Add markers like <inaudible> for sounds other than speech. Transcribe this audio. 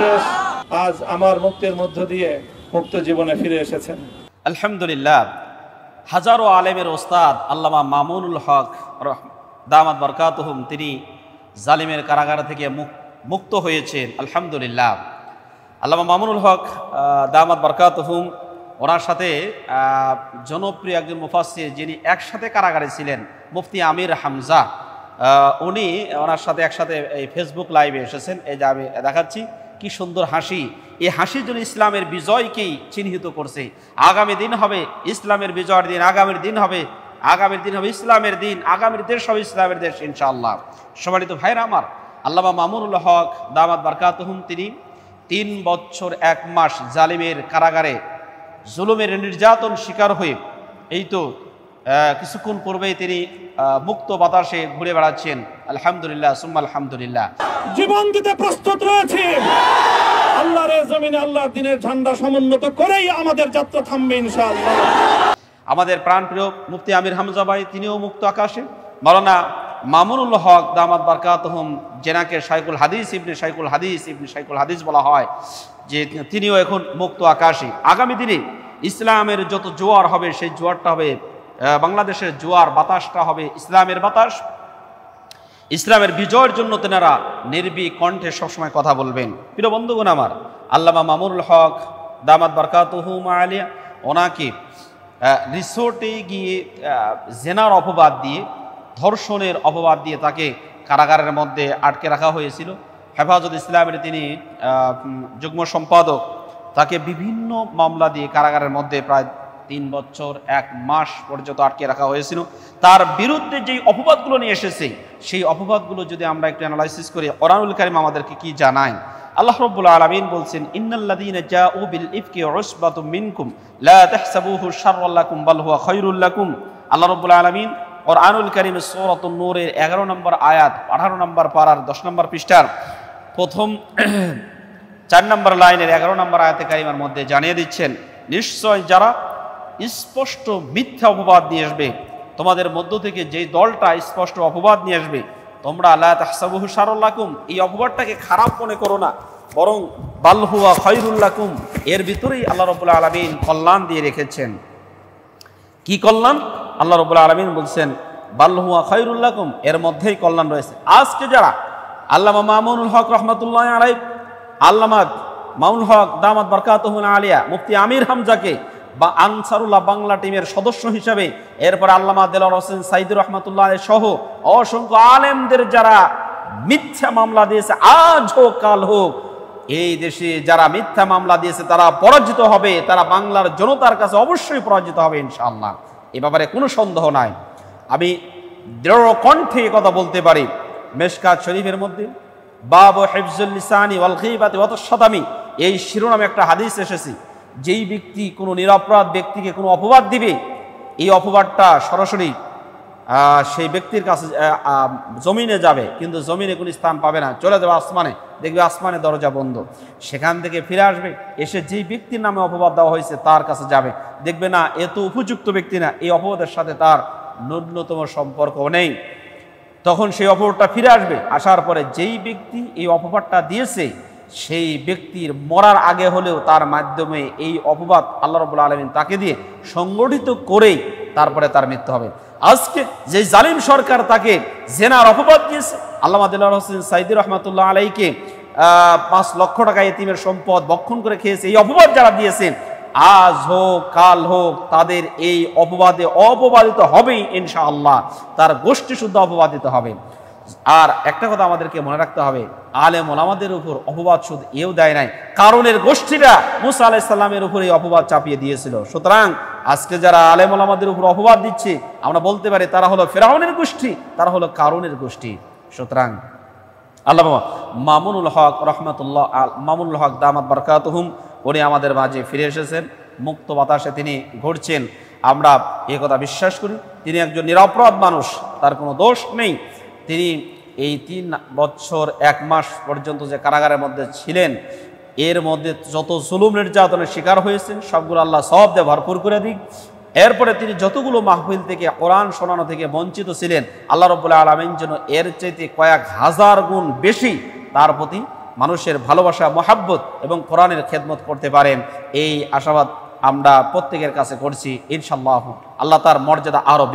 শেষ আজ আমার মুক্তির মধ্য দিয়ে মুক্ত জীবনে ফিরে এসেছেন আলহামদুলিল্লাহ হাজারো আলেমের ওস্তাদ আল্লামা মামুনুল হক দামাত বরকাতহুম তিনি জালিমের কারাগার থেকে মুক্ত হয়েছেন আলহামদুলিল্লাহ আল্লামা মামুনুল হক দামাত বরকাতহুম ওনার সাথে জনপ্রিয় একজন মুফাসির যিনি একসাথে কারাগারে ছিলেন মুফতি আমির হামজা উনি ওনার সাথে একসাথে এই ফেসবুক লাইভে এসেছেন এই যে আমি দেখাচ্ছি কি সুন্দর হাসি এই হাসির জন্য ইসলামের বিজয়কেই চিহ্নিত করছে আগামী দিন হবে ইসলামের বিজয়ের দিন আগামীর দিন হবে আগামীর দিন হবে ইসলামের দিন আগামীর দেশ হবে ইসলামের দেশ ইনশাআল্লাহ সবারই তো ভাইরা আমার আল্লামা মামুনুল হক দামাত বারকাত তিনি তিন বছর এক মাস জালিমের কারাগারে জুলুমের নির্যাতন শিকার হয়ে এই তো কিছুক্ষণ পূর্বেই তিনি মুক্ত বাতাসে ঘুরে বেড়াচ্ছেন আলহামদুলিল্লাহ সুম্মা আলহামদুলিল্লাহ জীবন দিতে প্রস্তুত রয়েছি আল্লাহর জমিনে আল্লাহর দিনের ঝান্ডা সমুন্নত করেই আমাদের যাত্রা থামবে ইনশাআল্লাহ আমাদের প্রাণপ্রিয় মুফতি আমির হামজা ভাই তিনিও মুক্ত আকাশে মরানা মামুনুল হক দামাত হোম জেনাকে সাইকুল হাদিস ইবনে সাইকুল হাদিস ইবনে সাইকুল হাদিস বলা হয় যে তিনিও এখন মুক্ত আকাশী আগামী দিনে ইসলামের যত জোয়ার হবে সেই জোয়ারটা হবে বাংলাদেশের জোয়ার বাতাসটা হবে ইসলামের বাতাস ইসলামের বিজয়ের জন্য তেনারা নির্বি কণ্ঠে সবসময় কথা বলবেন প্রিয় বন্ধুগণ আমার আল্লামা মামুল হক দামাত বারকাতহুমা আলিয়া ওনাকে রিসোর্টে গিয়ে জেনার অপবাদ দিয়ে ধর্ষণের অপবাদ দিয়ে তাকে কারাগারের মধ্যে আটকে রাখা হয়েছিল হেফাজত ইসলামের তিনি যুগ্ম সম্পাদক তাকে বিভিন্ন মামলা দিয়ে কারাগারের মধ্যে প্রায় তিন বছর এক মাস পর্যন্ত আটকে রাখা হয়েছিল তার বিরুদ্ধে যেই অপবাদগুলো নিয়ে এসেছে সেই অপবাদগুলো যদি আমরা একটু অ্যানালাইসিস করি অরানুল কারিম আমাদেরকে কি জানায় আল্লাহ রব্বুল আলমিন বলছেন ইন্নাল্লাদিন জাউ বিল ইফকি রসবাতু মিনকুম লা তাহসাবুহু শাররাল্লাকুম বাল আল্লাহ রব্বুল আলমিন আনুল করিম সৌরত নূরের এগারো নম্বর আয়াত আঠারো নম্বর পাড়ার দশ নম্বর পৃষ্ঠার প্রথম <clears throat> চার নম্বর লাইনের এগারো নম্বর আয়াতে কারিমার মধ্যে জানিয়ে দিচ্ছেন নিশ্চয় যারা স্পষ্ট মিথ্যা অপবাদ নিয়ে আসবে তোমাদের মধ্য থেকে যে দলটা স্পষ্ট অপবাদ নিয়ে আসবে তোমরা আল্লাহ সারুল্লাকুম এই অপবাদটাকে খারাপ মনে করো না বরং বাল্লুয়া খৈরুল্লাকুম এর ভিতরেই আল্লাহ রবুল্লা আলমিন কল্যাণ দিয়ে রেখেছেন কি কল্যাণ আল্লাহ রবুল্লা আলমিন বলছেন বাল্লুয়া খৈরুল্লাকুম এর মধ্যেই কল্যাণ রয়েছে আজকে যারা আল্লামা মামুনুল হক রহমতুল্লাহ আলাইফ আল্লামাদ মামুন হক দামাত বরকাত আলিয়া মুফতি আমির হামজাকে বা আনসারুল্লাহ বাংলা টিমের সদস্য হিসাবে এরপর আল্লামা দেলার হোসেন সাইদুর রহমতুল্লাহ সহ অসংখ্য আলেমদের যারা মিথ্যা মামলা দিয়েছে আজ হোক কাল হোক এই দেশে যারা মিথ্যা মামলা দিয়েছে তারা পরাজিত হবে তারা বাংলার জনতার কাছে অবশ্যই পরাজিত হবে ইনশাআল্লাহ এ ব্যাপারে কোনো সন্দেহ নাই আমি দৃঢ় কণ্ঠে কথা বলতে পারি মেশকাত শরীফের মধ্যে বাবু হেফজুল্লিসানি ইসানি ওয়াল খিবাতি এই শিরোনামে একটা হাদিস এসেছি যেই ব্যক্তি কোনো নিরাপরাধ ব্যক্তিকে কোনো অপবাদ দিবে এই অপবাদটা সরাসরি সেই ব্যক্তির কাছে জমিনে যাবে কিন্তু জমিনে কোনো স্থান পাবে না চলে যাবে আসমানে দেখবে আসমানে দরজা বন্ধ সেখান থেকে ফিরে আসবে এসে যেই ব্যক্তির নামে অপবাদ দেওয়া হয়েছে তার কাছে যাবে দেখবে না এত উপযুক্ত ব্যক্তি না এই অপবাদের সাথে তার ন্যূনতম সম্পর্ক নেই তখন সেই অপবাদটা ফিরে আসবে আসার পরে যেই ব্যক্তি এই অপবাদটা দিয়েছে সেই ব্যক্তির মরার আগে হলেও তার মাধ্যমে এই অপবাদ আল্লাহ রবুল আলমিন তাকে দিয়ে সংগঠিত করেই তারপরে তার মৃত্যু হবে আজকে যে জালিম সরকার তাকে জেনার অপবাদ দিয়েছে আল্লাহ হোসেন সাইদুর রহমতুল্লাহ আলাইকে পাঁচ লক্ষ টাকা এতিমের সম্পদ বক্ষণ করে খেয়েছে এই অপবাদ যারা দিয়েছেন আজ হোক কাল হোক তাদের এই অপবাদে অপবাদিত হবেই ইনশাআল্লাহ তার গোষ্ঠী শুদ্ধ অপবাদিত হবে আর একটা কথা আমাদেরকে মনে রাখতে হবে আলে মোলামাদের উপর অপবাদ সুদ এও দেয় নাই কারণের গোষ্ঠীরা মুসা ইসলামের উপর এই অপবাদ চাপিয়ে দিয়েছিল সুতরাং আজকে যারা আলে মোলামাদের উপর অপবাদ দিচ্ছে আমরা বলতে পারি তারা হলো ফেরাউনের গোষ্ঠী তারা হলো কারণের গোষ্ঠী সুতরাং আল্লাহ মামুনুল হক রহমতুল্লাহ মামুনুল হক দামাত বরকাতহুম উনি আমাদের মাঝে ফিরে এসেছেন মুক্ত বাতাসে তিনি ঘুরছেন আমরা এ কথা বিশ্বাস করি তিনি একজন নিরপরাধ মানুষ তার কোনো দোষ নেই তিনি এই তিন বছর এক মাস পর্যন্ত যে কারাগারের মধ্যে ছিলেন এর মধ্যে যত জুলুম নির্যাতনের শিকার হয়েছেন সবগুলো আল্লাহ সব দিয়ে ভরপুর করে দিক এরপরে তিনি যতগুলো মাহফিল থেকে কোরআন শোনানো থেকে বঞ্চিত ছিলেন আল্লাহ রবুল্লাহ আলমের জন্য এর চাইতে কয়েক হাজার গুণ বেশি তার প্রতি মানুষের ভালোবাসা মহাব্বত এবং কোরআনের খেদমত করতে পারেন এই আশাবাদ আমরা প্রত্যেকের কাছে করছি ইনশাল্লাহ আল্লাহ তার মর্যাদা আরও